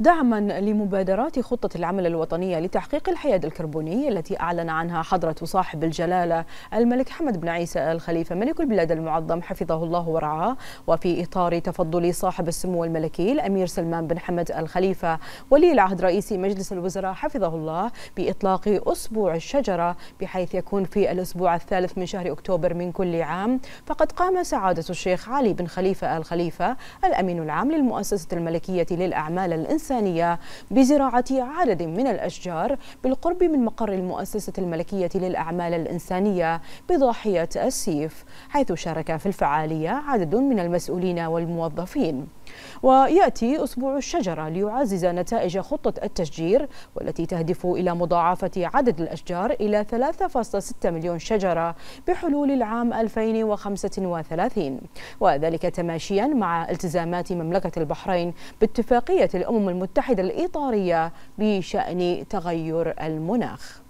دعما لمبادرات خطة العمل الوطنية لتحقيق الحياد الكربوني التي أعلن عنها حضرة صاحب الجلالة الملك حمد بن عيسى الخليفة ملك البلاد المعظم حفظه الله ورعاه وفي إطار تفضل صاحب السمو الملكي الأمير سلمان بن حمد الخليفة ولي العهد رئيس مجلس الوزراء حفظه الله بإطلاق أسبوع الشجرة بحيث يكون في الأسبوع الثالث من شهر أكتوبر من كل عام فقد قام سعادة الشيخ علي بن خليفة الخليفة الأمين العام للمؤسسة الملكية للأعمال الإنسانية الثانية بزراعة عدد من الأشجار بالقرب من مقر المؤسسة الملكية للأعمال الإنسانية بضاحية السيف حيث شارك في الفعالية عدد من المسؤولين والموظفين ويأتي أسبوع الشجرة ليعزز نتائج خطة التشجير والتي تهدف إلى مضاعفة عدد الأشجار إلى 3.6 مليون شجرة بحلول العام 2035 وذلك تماشيا مع التزامات مملكة البحرين باتفاقية الأمم المتحدة الإطارية بشأن تغير المناخ